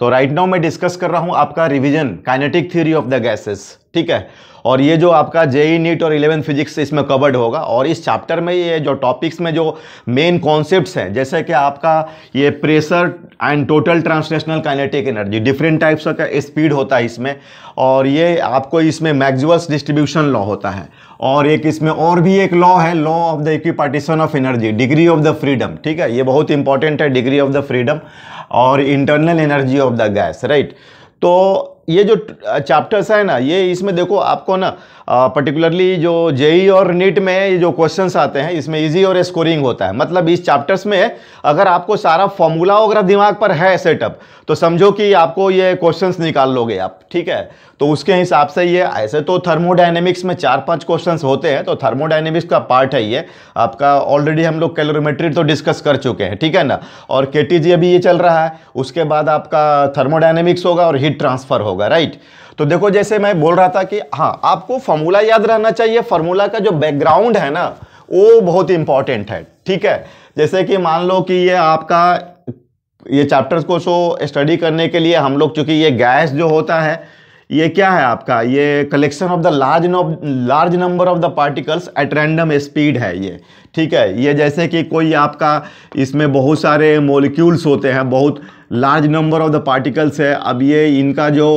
तो right now मैं discuss कर रहा हूं आपका revision kinetic theory of the gases ठीक है और ये जो आपका जेई नीट e और इलेवन फिजिक्स इसमें कवर्ड होगा और इस चैप्टर में ये जो टॉपिक्स में जो मेन कॉन्सेप्ट्स हैं जैसे कि आपका ये pressure and total translational kinetic energy different types का स्पीड होता है इसमें और ये आपको इसमें मैक्जुअल्स डिस्ट्रीब्यूशन लॉ होता है और एक इसमें और भी एक लॉ है law of the equipartition of energy degree of the freedom ठीक है ये बहुत इंपॉर्टेंट है डिग्री ऑफ द फ्रीडम और internal energy of the gas right तो ये जो चैप्टर्स है ना ये इसमें देखो आपको ना पर्टिकुलरली जो जेई e और नीट e में ये जो क्वेश्चंस आते हैं इसमें इजी और स्कोरिंग होता है मतलब इस चैप्टर्स में अगर आपको सारा फॉर्मूला वगैरह दिमाग पर है सेटअप तो समझो कि आपको ये क्वेश्चंस निकाल लोगे आप ठीक है तो उसके हिसाब से ये ऐसे तो थर्मोडाइनेमिक्स में चार पाँच क्वेश्चन होते हैं तो थर्मोडाइनेमिक्स का पार्ट है ये आपका ऑलरेडी हम लोग कैलोरीमेट्री तो डिस्कस कर चुके हैं ठीक है ना और के अभी ये चल रहा है उसके बाद आपका थर्मोडाइनेमिक्स होगा और हीट ट्रांसफर होगा होगा राइट तो देखो जैसे मैं बोल रहा था कि हाँ आपको फॉर्मूला याद रहना चाहिए फॉर्मूला का जो बैकग्राउंड है ना वो बहुत इंपॉर्टेंट है ठीक है जैसे कि मान लो कि ये आपका ये चैप्टर्स को सो स्टडी करने के लिए हम लोग चूंकि ये गैस जो होता है ये क्या है आपका ये collection of the large large number of the particles at random speed है ये ठीक है ये जैसे कि कोई आपका इसमें बहुत सारे मोलिक्यूल्स होते हैं बहुत large number of the particles है अब ये इनका जो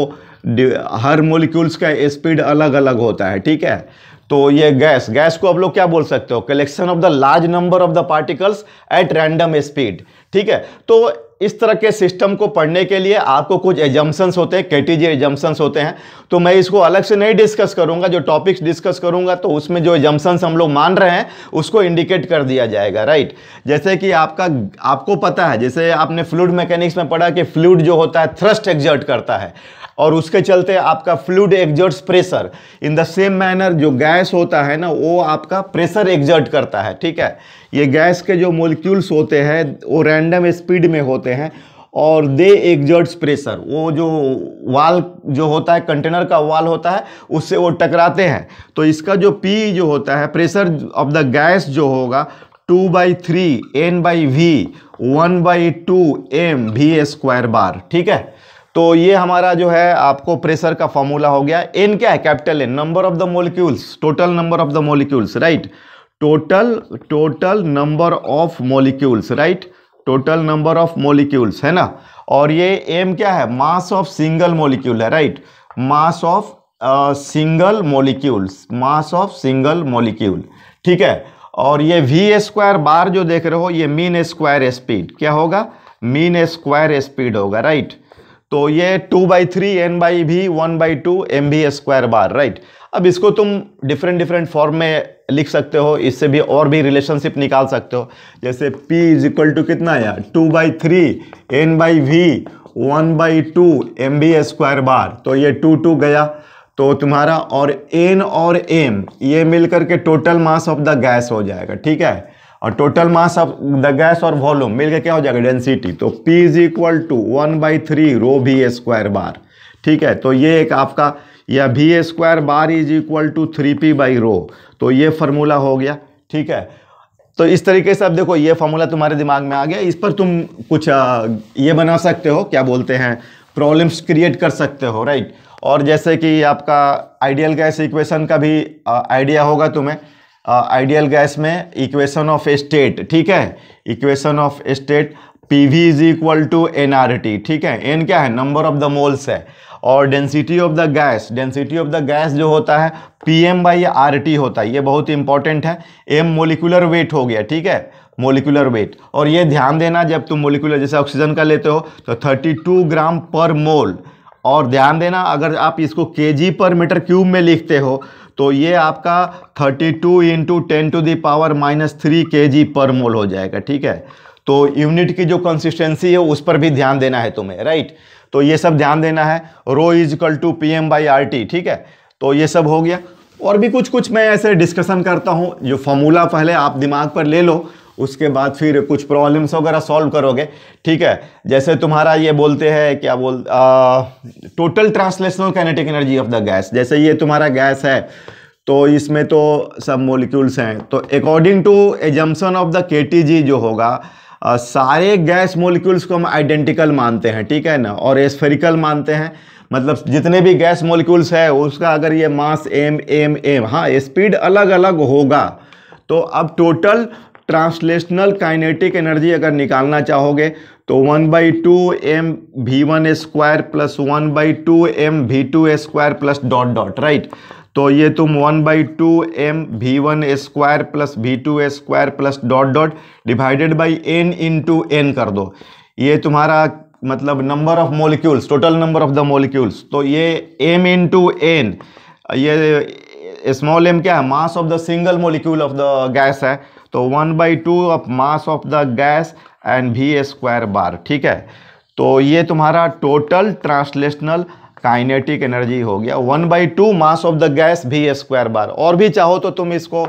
हर मोलिक्यूल्स का स्पीड अलग अलग होता है ठीक है तो ये गैस गैस को आप लोग क्या बोल सकते हो collection of the large number of the particles at random speed ठीक है तो इस तरह के सिस्टम को पढ़ने के लिए आपको कुछ एजम्पन्स होते हैं कैटेजी एजम्पन्स होते हैं तो मैं इसको अलग से नहीं डिस्कस करूंगा जो टॉपिक्स डिस्कस करूंगा तो उसमें जो एजम्पन्स हम लोग मान रहे हैं उसको इंडिकेट कर दिया जाएगा राइट जैसे कि आपका आपको पता है जैसे आपने फ्लूड मैकेनिक्स में पढ़ा कि फ्लूड जो होता है थ्रस्ट एग्जर्ट करता है और उसके चलते आपका fluid exerts pressure in the same manner जो गैस होता है ना वो आपका प्रेशर एग्जर्ट करता है ठीक है ये गैस के जो मोलिक्यूल्स होते हैं वो रैंडम स्पीड में होते हैं और दे एग्जर्ट्स प्रेशर वो जो वाल जो होता है कंटेनर का वाल होता है उससे वो टकराते हैं तो इसका जो पी जो होता है प्रेशर ऑफ द गैस जो होगा two by three N by V one by two M V square bar ठीक है तो ये हमारा जो है आपको प्रेशर का फॉर्मूला हो गया एन क्या है capital N number of the molecules total number of the molecules right total total number of molecules right total number of molecules है ना और ये एम क्या है मास ऑफ सिंगल मोलिक्यूल है right mass of single molecules mass of single molecule ठीक है और ये वी स्क्वायर बार जो देख रहे हो ये मीन स्क्वायर स्पीड क्या होगा मीन स्क्वायर स्पीड होगा राइट तो ये two by three N by V one by two M V square bar right अब इसको तुम डिफरेंट डिफरेंट फॉर्म में लिख सकते हो इससे भी और भी रिलेशनशिप निकाल सकते हो जैसे P इज इक्वल टू कितना आया two by three N by V one by two M V square bar तो ये टू टू गया तो तुम्हारा और एन और एम ये मिलकर के total mass of the gas हो जाएगा ठीक है और total mass of the gas और वॉल्यूम मिलकर क्या हो जाएगा डेंसिटी तो P is equal to one by three rho V square bar ठीक है तो ये एक आपका या V square bar is equal to three P by rho तो ये फार्मूला हो गया ठीक है तो इस तरीके से अब देखो ये फार्मूला तुम्हारे दिमाग में आ गया इस पर तुम कुछ ये बना सकते हो क्या बोलते हैं प्रॉब्लम्स क्रिएट कर सकते हो राइट और जैसे कि आपका आइडियल गैस इक्वेशन का भी आइडिया होगा तुम्हें आइडियल गैस में इक्वेशन ऑफ स्टेट ठीक है equation of state P V is equal to N R T ठीक है एन क्या है नंबर ऑफ द मोल्स है और density of the gas density of the gas जो होता है P M by R T होता है ये बहुत इंपॉर्टेंट है एम मोलिकुलर वेट हो गया ठीक है मोलिकुलर वेट और ये ध्यान देना जब तुम मोलिकुलर जैसे ऑक्सीजन का लेते हो तो 32 ग्राम पर मोल और ध्यान देना अगर आप इसको जी पर मीटर क्यूब में लिखते हो तो ये आपका 32 two into ten to the power minus three K G पर मोल हो जाएगा ठीक है तो यूनिट की जो कंसिस्टेंसी है उस पर भी ध्यान देना है तुम्हें राइट तो ये सब ध्यान देना है rho is equal to P M by R T ठीक है तो ये सब हो गया और भी कुछ कुछ मैं ऐसे डिस्कशन करता हूँ जो फॉर्मूला पहले आप दिमाग पर ले लो उसके बाद फिर कुछ प्रॉब्लम्स वगैरह सॉल्व करोगे ठीक है जैसे तुम्हारा ये बोलते हैं क्या बोल total translational kinetic energy of the gas जैसे ये तुम्हारा गैस है तो इसमें तो सब मोलिक्यूल्स हैं तो according to assumption of the के जो होगा आ, सारे गैस मोलिक्यूल्स को हम आइडेंटिकल मानते हैं ठीक है ना और एस्फेरिकल मानते हैं मतलब जितने भी गैस मोलिक्यूल्स है उसका अगर ये मास एम एम एम हाँ स्पीड अलग अलग होगा तो अब टोटल ट्रांसलेशनल काइनेटिक एनर्जी अगर निकालना चाहोगे तो one by two M V one square plus one by two M V two square plus dot dot right तो ये तुम one by two M V one square plus V two square plus dot dot divided by N into N कर दो ये तुम्हारा मतलब number of molecules total number of the molecules तो ये एम इन टू एन ये small M क्या है mass of the single molecule of the gas है तो one by two of mass of the gas and V square bar ठीक है तो ये तुम्हारा टोटल ट्रांसलेशनल काइनेटिक एनर्जी हो गया one by two mass of the gas V square bar और भी चाहो तो तुम इसको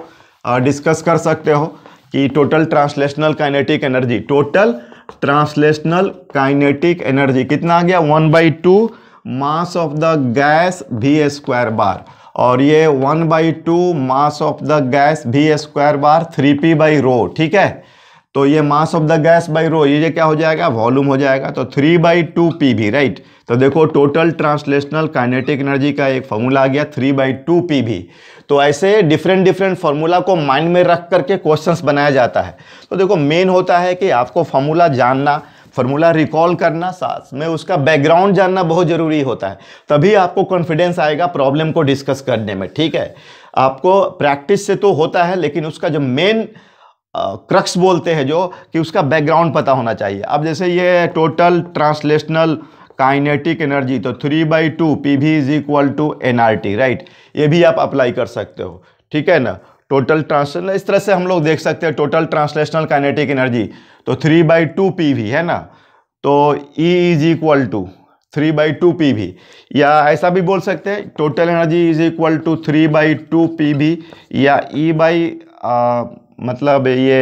डिस्कस कर सकते हो कि total translational kinetic energy total translational kinetic energy कितना आ गया one by two mass of the gas V square bar और ये one by two mass of the gas V square bar three P by rho ठीक है तो ये mass of the gas by rho ये क्या हो जाएगा वॉल्यूम हो जाएगा तो three by two P V right तो देखो टोटल ट्रांसलेशनल काइनेटिक एनर्जी का एक फॉर्मूला आ गया three by two P V तो ऐसे डिफरेंट डिफरेंट फॉर्मूला को माइंड में रख करके क्वेश्चंस बनाया जाता है तो देखो मेन होता है कि आपको फॉर्मूला जानना फॉर्मूला रिकॉल करना साथ में उसका बैकग्राउंड जानना बहुत ज़रूरी होता है तभी आपको कॉन्फिडेंस आएगा प्रॉब्लम को डिस्कस करने में ठीक है आपको प्रैक्टिस से तो होता है लेकिन उसका जो मेन क्रक्स बोलते हैं जो कि उसका बैकग्राउंड पता होना चाहिए अब जैसे ये टोटल ट्रांसलेशनल काइनेटिक एनर्जी तो three by two P V is equal to N R T right ये भी आप अप्लाई कर सकते हो ठीक है ना टोटल ट्रांसलेशन इस तरह से हम लोग देख सकते हैं टोटल ट्रांसलेशनल काइनेटिक एनर्जी तो three by two P V है ना तो E is equal to three by two P V या ऐसा भी बोल सकते हैं total energy is equal to three by two P V या ई e बाई मतलब ये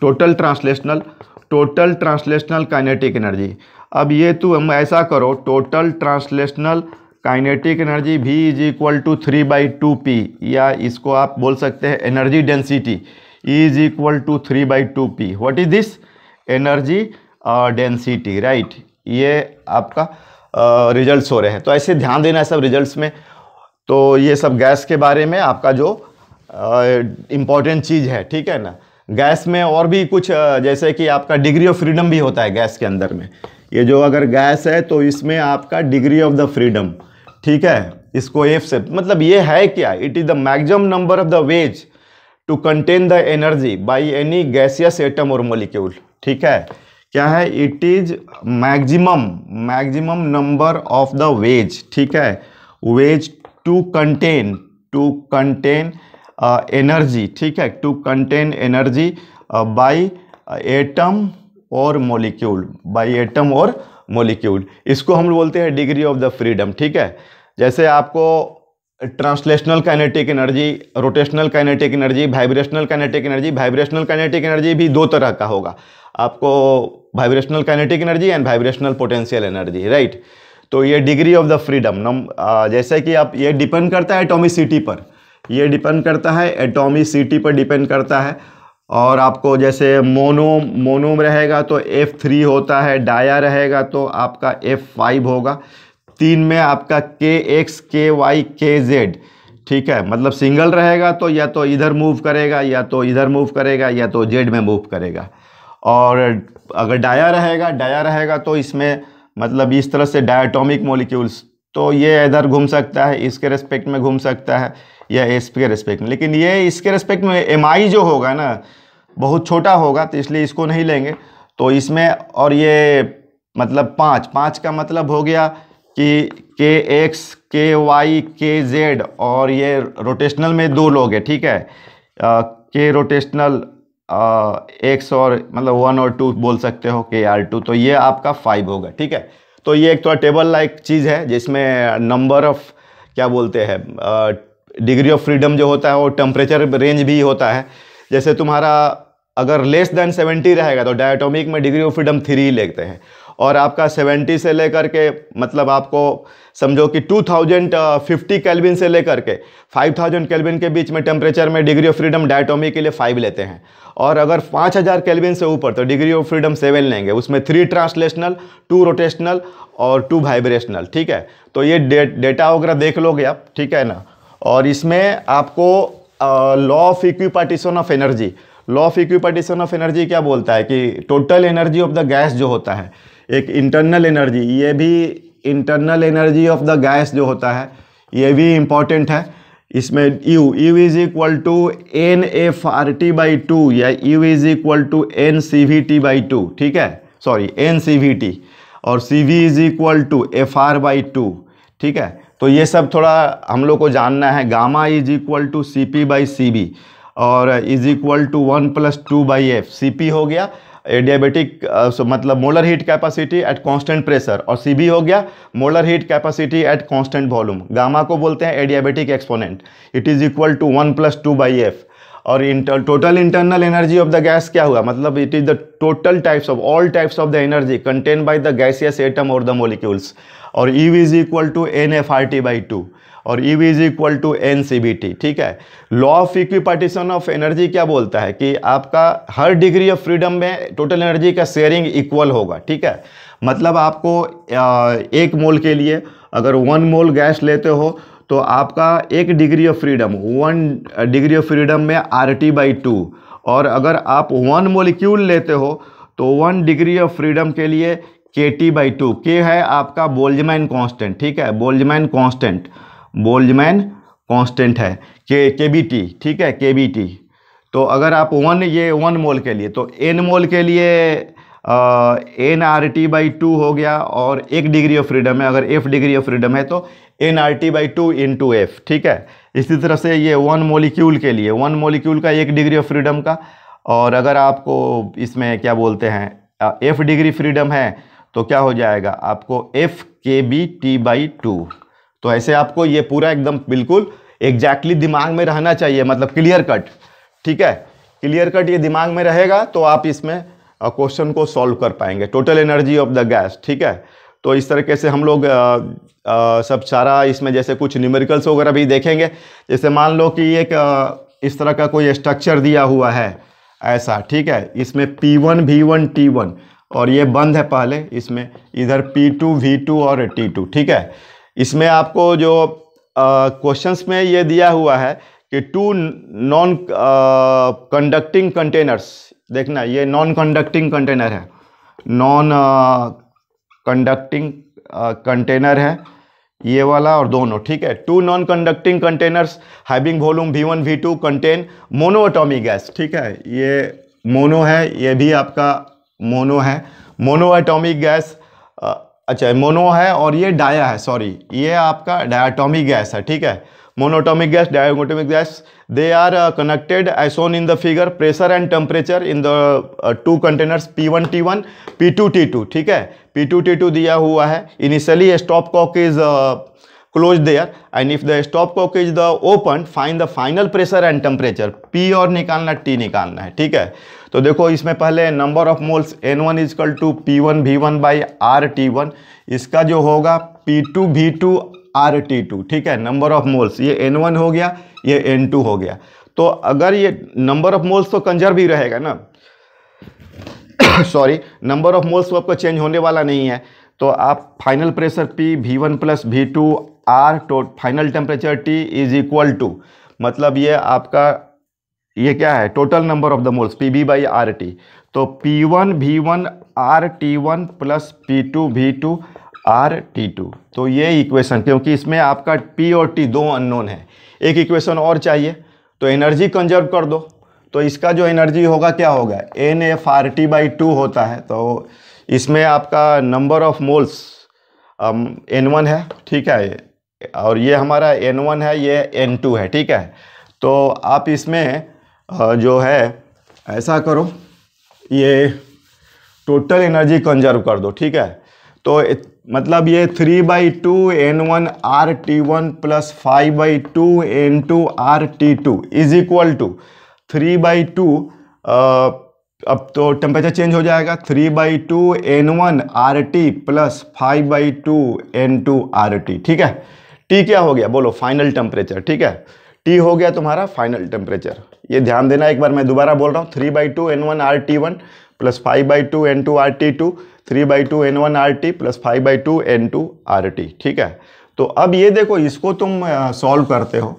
total translational total translational kinetic energy अब ये तो हम ऐसा करो टोटल ट्रांसलेशनल काइनेटिक एनर्जी भी is equal to three by two P या इसको आप बोल सकते हैं energy density is equal to three by two P what is this energy density right ये आपका रिजल्ट्स uh, हो रहे हैं तो ऐसे ध्यान देना है सब रिजल्ट्स में तो ये सब गैस के बारे में आपका जो इम्पॉर्टेंट uh, चीज़ है ठीक है ना गैस में और भी कुछ uh, जैसे कि आपका डिग्री ऑफ फ्रीडम भी होता है गैस के अंदर में ये जो अगर गैस है तो इसमें आपका डिग्री ऑफ द फ्रीडम ठीक है इसको एफ से मतलब ये है क्या it is the maximum number of the ways to contain the energy by any gaseous atom और मोलिक्यूल ठीक है क्या है it is maximum maximum number of the ways ठीक है ways to contain to contain energy ठीक है to contain energy by atom और मोलिक्यूल बाय एटम और मोलिक्यूल इसको हम बोलते हैं डिग्री ऑफ द फ्रीडम ठीक है जैसे आपको translational kinetic energy rotational kinetic energy vibrational kinetic energy vibrational kinetic energy भी दो तरह का होगा आपको vibrational kinetic energy and vibrational potential energy right तो ये डिग्री ऑफ द फ्रीडम नम जैसे कि आप ये डिपेंड करता है एटोमिसिटी पर ये डिपेंड करता है एटोमिसिटी पर डिपेंड करता है और आपको जैसे मोनोम मोनोम रहेगा तो थ्री होता है डाया रहेगा तो आपका फाइव होगा तीन में आपका के एक्स के वाई के जेड ठीक है मतलब सिंगल रहेगा तो या तो इधर मूव करेगा या तो इधर मूव करेगा या तो जेड में मूव करेगा और अगर डाया रहेगा डाया रहेगा तो इसमें मतलब इस तरह से डायाटोमिक मोलिक्यूल्स तो ये इधर घूम सकता है इसके रेस्पेक्ट में घूम सकता है या एस के रेस्पेक्ट में लेकिन ये इसके रेस्पेक्ट में एम जो होगा ना बहुत छोटा होगा तो इसलिए इसको नहीं लेंगे तो इसमें और ये मतलब पाँच पाँच का मतलब हो गया कि के एक्स के वाई के जेड और ये रोटेशनल में दो लोग हैं ठीक है के रोटेशनल एक्स और मतलब वन और टू बोल सकते हो के आर टू तो ये आपका फाइव होगा ठीक है तो ये एक थोड़ा टेबल लाइक चीज़ है जिसमें नंबर ऑफ क्या बोलते हैं डिग्री ऑफ फ्रीडम जो होता है वो टेम्परेचर रेंज भी होता है जैसे तुम्हारा अगर लेस देन सेवेंटी रहेगा तो डायटोमिक में डिग्री ऑफ फ्रीडम थ्री लेते हैं और आपका 70 से लेकर के मतलब आपको समझो कि 2050 केल्विन से लेकर के 5000 केल्विन के बीच में टेम्परेचर में डिग्री ऑफ फ्रीडम डायटोमी के लिए फाइव लेते हैं और अगर 5000 केल्विन से ऊपर तो डिग्री ऑफ फ्रीडम सेवन लेंगे उसमें थ्री ट्रांसलेशनल टू रोटेशनल और टू वाइब्रेशनल ठीक है तो ये डे, डेटा वगैरह देख लोगे आप ठीक है ना और इसमें आपको law of equi of energy law of equi of energy क्या बोलता है कि total energy of the gas जो होता है एक इंटरनल एनर्जी ये भी internal energy of the gas जो होता है ये भी इम्पॉर्टेंट है इसमें U U is equal to N F R T by two या U is equal to N C V T by two ठीक है sorry N C V T और C V is equal to F R by two ठीक है तो ये सब थोड़ा हम लोग को जानना है gamma is equal to C P by C B और is equal to one plus two by F C P हो गया एडियाबेटिक मतलब molar heat capacity at constant pressure और सी हो गया molar heat capacity at constant volume gamma को बोलते हैं adiabatic exponent it is equal to one plus two by F और inter total internal energy of the gas क्या हुआ मतलब it is the total types of all types of the energy contain by the gaseous atom और the molecules और E is equal to N F R T by two और E V is equal to N C B T ठीक है law of equipartition of energy क्या बोलता है कि आपका हर डिग्री ऑफ फ्रीडम में टोटल एनर्जी का शेयरिंग इक्वल होगा ठीक है मतलब आपको एक मोल के लिए अगर वन मोल गैस लेते हो तो आपका एक degree of freedom one degree of freedom में आर टी बाई टू और अगर आप वन मोलिक्यूल लेते हो तो वन डिग्री ऑफ फ्रीडम के लिए के टी बाई टू के है आपका बोल्जमैन कांस्टेंट ठीक है बोल्जमैन कांस्टेंट बोल्जमैन कांस्टेंट है के के बी टी ठीक है के बी टी तो अगर आप वन ये वन मोल के लिए तो एन मोल के लिए N R T by two हो गया और एक डिग्री ऑफ फ्रीडम है अगर एफ डिग्री ऑफ फ्रीडम है तो N R T by two into F ठीक है इसी तरह से ये वन मोलिक्यूल के लिए वन मोलिक्यूल का एक डिग्री ऑफ फ्रीडम का और अगर आपको इसमें क्या बोलते हैं एफ डिग्री फ्रीडम है तो क्या हो जाएगा आपको एफ के बी टी बाई टू तो ऐसे आपको ये पूरा एकदम बिल्कुल एग्जैक्टली exactly दिमाग में रहना चाहिए मतलब क्लियर कट ठीक है क्लियर कट ये दिमाग में रहेगा तो आप इसमें क्वेश्चन को सॉल्व कर पाएंगे total energy of the gas ठीक है तो इस तरीके से हम लोग आ, आ, सब सारा इसमें जैसे कुछ न्यूमेरिकल्स वगैरह भी देखेंगे जैसे मान लो कि एक इस तरह का कोई स्ट्रक्चर दिया हुआ है ऐसा ठीक है इसमें P1 one V one T one और ये बंद है पहले इसमें इधर P2 V2 और T2 ठीक है इसमें आपको जो क्वेश्चंस में ये दिया हुआ है कि टू नॉन कंडक्टिंग कंटेनर्स देखना ये नॉन कंडक्टिंग कंटेनर है नॉन कंडक्टिंग कंटेनर है ये वाला और दोनों ठीक है two non conducting containers having volume V one V two contain monoatomic gas ठीक है ये मोनो है ये भी आपका मोनो है मोनो एटॉमिक गैस अच्छा मोनो है और ये डाया है सॉरी ये आपका डायाटोमिक गैस है ठीक है monoatomic gas diatomic gas they are connected as shown in the figure pressure and temperature in the two containers P one T one P two T two ठीक है पी टू टी टू दिया हुआ है initially stopcock is close there and if the stopcock is the open fine the final pressure and temperature P और निकालना T निकालना है ठीक है तो देखो इसमें पहले number of moles N one is equal to P one V one by R T one इसका जो होगा P two V two R T two ठीक है नंबर ऑफ मोल्स ये एन वन हो गया ये एन टू हो गया तो अगर ये नंबर ऑफ मोल्स तो कंजर्व ही रहेगा ना सॉरी नंबर ऑफ मोल्स तो आपका चेंज होने वाला नहीं है तो आप final pressure P V one plus V two R to final temperature T is equal to मतलब ये आपका ये क्या है total number of the moles P B by R T तो P one V one R T one plus P two V two R T two तो ये equation क्योंकि इसमें आपका पी और टी दो अननोन है एक इक्वेशन और चाहिए तो एनर्जी कंजर्व कर दो तो इसका जो एनर्जी होगा क्या होगा N F R T by two होता है तो इसमें आपका number of moles N one है ठीक है और ये हमारा एन वन है ये एन टू है ठीक है तो आप इसमें जो है ऐसा करो ये टोटल एनर्जी कंजर्व कर दो ठीक है तो मतलब ये three by two N one R T one plus five by two N two R T two is equal to three by two अब तो टेम्परेचर चेंज हो जाएगा three by two N one R T plus five by two N two R T ठीक है T क्या हो गया बोलो फाइनल टेम्परेचर ठीक है टी हो गया तुम्हारा फाइनल टेम्परेचर ये ध्यान देना एक बार मैं दोबारा बोल रहा हूँ three by two N one R T one plus five by two N two R T two three by two N one R T plus five by two N two R T ठीक है तो अब ये देखो इसको तुम solve करते हो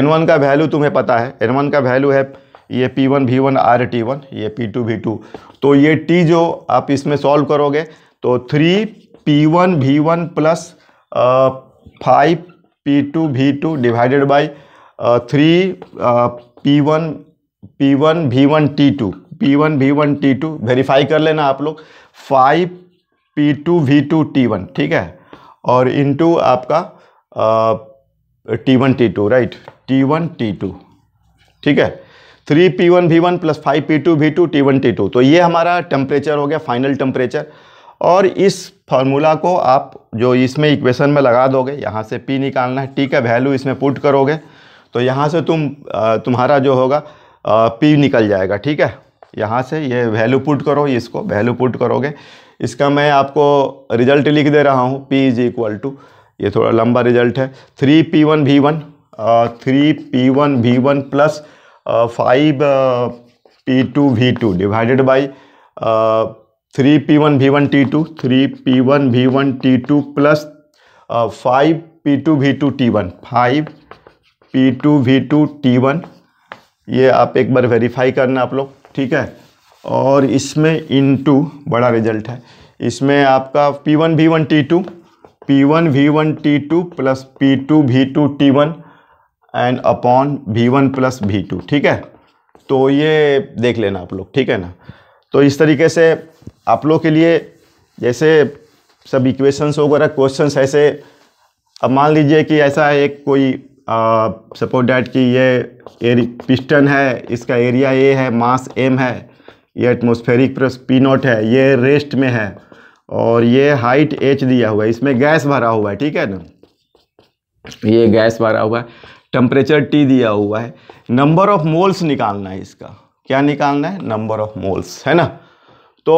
एन वन का वैल्यू तुम्हें पता है एन वन का वैल्यू है ये P one V one R T one ये पी टू वी टू तो ये टी जो आप इसमें सॉल्व करोगे तो three P one V one plus five P two V two divided by three P one P one V one T two P one V one T two verify कर लेना आप लोग five P two V two T one ठीक है और into आपका T one T two right T one T two ठीक है three P one V one plus five P two V two T one T two तो ये हमारा temperature हो गया फाइनल टेम्परेचर और इस फार्मूला को आप जो इसमें इक्वेशन में लगा दोगे यहाँ से पी निकालना है टी का वैल्यू इसमें पुट करोगे तो यहाँ से तुम तुम्हारा जो होगा पी निकल जाएगा ठीक है यहाँ से ये वैल्यू पुट करो इसको वैल्यू पुट करोगे इसका मैं आपको रिजल्ट लिख दे रहा हूँ पी इज इक्वल टू ये थोड़ा लंबा रिजल्ट है three P one V one three P one V one plus five P two V two divided by three P one V one T two three P one V one T two plus five P two V two T one five P two V two T one ये आप एक बार verify करना आप लोग ठीक है और इसमें इन टू बड़ा रिजल्ट है इसमें आपका P one V one T two P one V one T two plus P two V two T one and upon V one plus V two ठीक है तो ये देख लेना आप लोग ठीक है ना तो इस तरीके से आप लोग के लिए जैसे सब इक्वेशंस वगैरह क्वेश्चंस ऐसे अब मान लीजिए कि ऐसा एक कोई सपोज डैट कि ये पिस्टन है इसका एरिया ए है मास एम है ये एटमोस्फेरिक प्रेस पी नोट है ये रेस्ट में है और ये हाइट एच दिया हुआ है इसमें गैस भरा हुआ है ठीक है ना ये गैस भरा हुआ है टम्परेचर टी दिया हुआ है नंबर ऑफ मोल्स निकालना है इसका क्या निकालना है नंबर ऑफ मोल्स है ना तो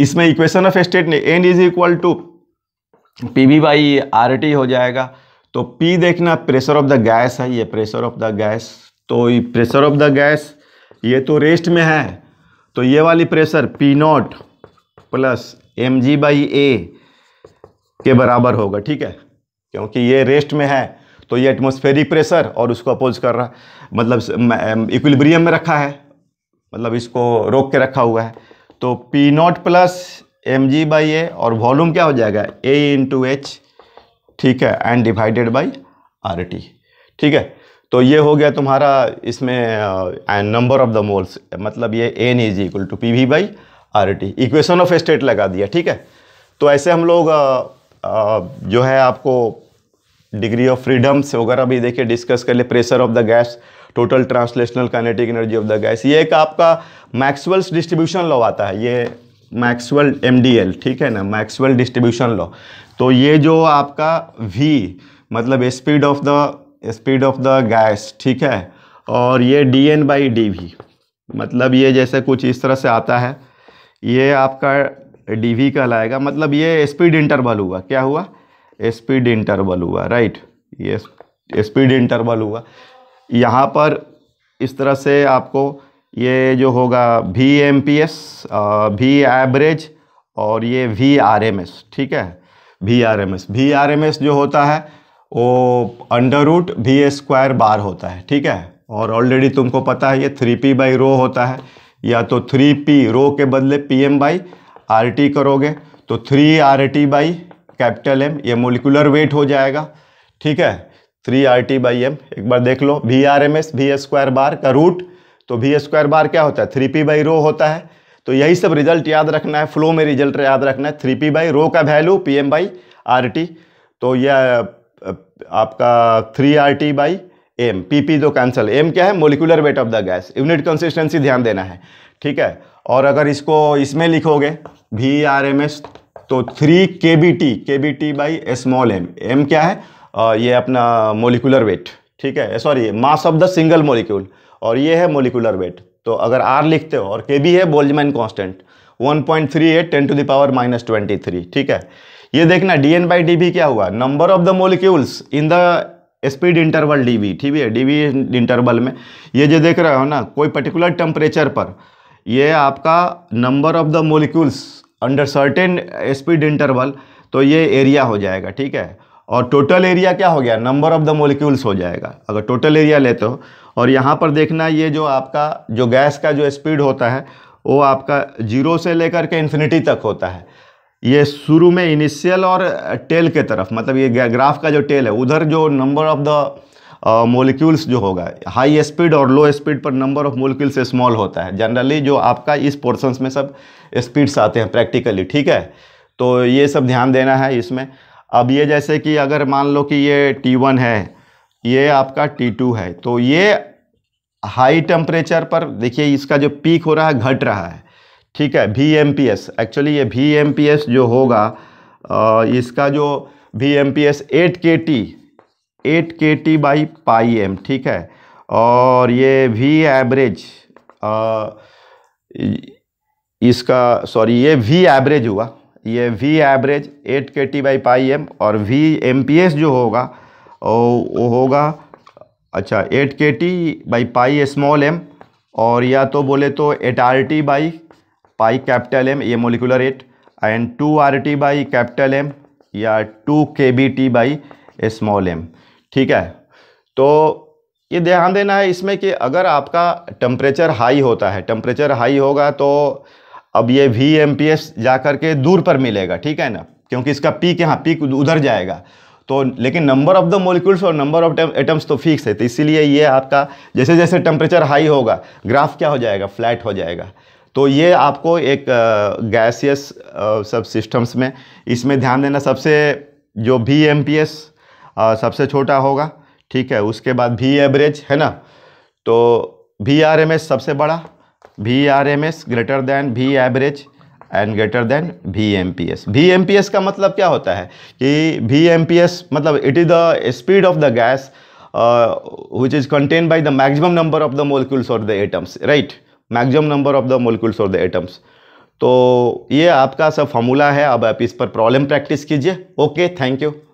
इसमें equation of state N is equal to P V by R T हो जाएगा तो पी देखना प्रेशर ऑफ द गैस है ये प्रेशर ऑफ द गैस तो ये प्रेशर ऑफ द गैस ये तो रेस्ट में है तो ये वाली pressure P not plus M G by A के बराबर होगा ठीक है क्योंकि ये रेस्ट में है तो ये एटमोस्फेरिक प्रेशर और उसको अपोज कर रहा मतलब इक्विलिब्रियम में रखा है मतलब इसको रोक के रखा हुआ है तो P not plus M G by A और वॉल्यूम क्या हो जाएगा ए इंटू एच ठीक है and divided by R T ठीक है तो ये हो गया तुम्हारा इसमें N number of the moles मतलब ये N is equal to P V by R T equation of state लगा दिया ठीक है तो ऐसे हम लोग आ, uh, आ, uh, जो है आपको डिग्री ऑफ फ्रीडम्स वगैरह भी देखिए डिस्कस कर ले pressure of the gas total translational kinetic energy of the gas ये एक आपका मैक्सवेल्स डिस्ट्रीब्यूशन लॉ आता है ये मैक्सवेल एमडीएल ठीक है ना मैक्सवेल डिस्ट्रीब्यूशन लॉ तो ये जो आपका वी मतलब speed of the speed of the gas ठीक है और ये D N by D V मतलब ये जैसे कुछ इस तरह से आता है ये आपका डी वी कहलाएगा मतलब ये स्पीड इंटरवल हुआ क्या हुआ स्पीड इंटरवल हुआ राइट ये स्पीड इंटरवल हुआ यहाँ पर इस तरह से आपको ये जो होगा V M P S V average और ये वी आर एम एस ठीक है V R M S V R M S जो होता है वो under root V square bar होता है ठीक है और ऑलरेडी तुमको पता है ये थ्री पी बाई रो होता है या तो थ्री पी रो के बदले P M by R T करोगे तो three R T by capital M ये मोलिकुलर वेट हो जाएगा ठीक है three R T by M एक बार देख लो V R M S V square bar का रूट तो भी स्क्वायर बार क्या होता है थ्री पी बाई रो होता है तो यही सब रिजल्ट याद रखना है फ्लो में रिजल्ट याद रखना है थ्री पी बाई रो का value P M by R T तो यह आपका three R T by M P P दो कैंसल एम क्या है molecular weight of the gas unit consistency ध्यान देना है ठीक है और अगर इसको इसमें लिखोगे वी आर एम एस तो three K B T K B T by small m m क्या है आ, ये अपना मोलिकुलर वेट ठीक है sorry mass of the single molecule और ये है मोलिकुलर वेट तो अगर आर लिखते हो और के बी है Boltzmann constant one point three eight ten to the power minus twenty three ठीक है ये देखना D N by D B क्या हुआ number of the molecules in the speed interval D V ठीक है डी वी इंटरवल में ये जो देख रहे हो ना कोई पर्टिकुलर टेम्परेचर पर ये आपका number of the molecules under certain speed interval तो ये एरिया हो जाएगा ठीक है और टोटल एरिया क्या हो गया नंबर ऑफ द मोलिक्यूल्स हो जाएगा अगर टोटल एरिया लेते हो और यहाँ पर देखना ये जो आपका जो गैस का जो स्पीड होता है वो आपका जीरो से लेकर के इन्फिनिटी तक होता है ये शुरू में इनिशियल और टेल के तरफ मतलब ये ग्राफ का जो टेल है उधर जो नंबर ऑफ द मोलिक्यूल्स जो होगा हाई स्पीड और लो स्पीड पर नंबर ऑफ मोलिक्यूल्स स्मॉल होता है जनरली जो आपका इस पोर्सन्स में सब स्पीड्स आते हैं प्रैक्टिकली ठीक है तो ये सब ध्यान देना है इसमें अब ये जैसे कि अगर मान लो कि ये टी है ये आपका T2 है तो ये हाई टेम्परेचर पर देखिए इसका जो पीक हो रहा है घट रहा है ठीक है V M P S actually ये वी एम पी एस जो होगा इसका जो V M P S eight K T eight K T by pi M ठीक है और ये वी एवरेज इसका सॉरी ये वी एवरेज हुआ ये V average eight K T by pi M और वी एम पी एस जो होगा और वो होगा अच्छा eight K T by pi small M और या तो बोले तो eight R T by pi capital M ये molecular rate and two R T by capital M या two K B T by small m ठीक है तो ये ध्यान देना है इसमें कि अगर आपका टेम्परेचर हाई होता है टेम्परेचर हाई होगा तो अब ये वी एम पी एस जा करके के दूर पर मिलेगा ठीक है ना क्योंकि इसका पीक यहाँ पीक उधर जाएगा तो लेकिन नंबर ऑफ द मोलिक्यूल्स और नंबर ऑफ एटम्स तो फिक्स है तो इसीलिए ये आपका जैसे जैसे टेम्परेचर हाई होगा ग्राफ क्या हो जाएगा फ्लैट हो जाएगा तो ये आपको एक गैसियस सब सिस्टम्स में इसमें ध्यान देना सबसे जो भी एम पी एस सबसे छोटा होगा ठीक है उसके बाद भी एवरेज है ना तो भी आर एम एस सबसे बड़ा भी R M S greater than भी average and greater than V M P S V M P S का मतलब क्या होता है कि वी एम पी एस मतलब it is the speed of the gas which is contain by the maximum number of the molecules और the atoms right maximum number of the molecules और the atoms तो ये आपका सब formula है अब आप इस पर प्रॉब्लम प्रैक्टिस कीजिए ओके थैंक यू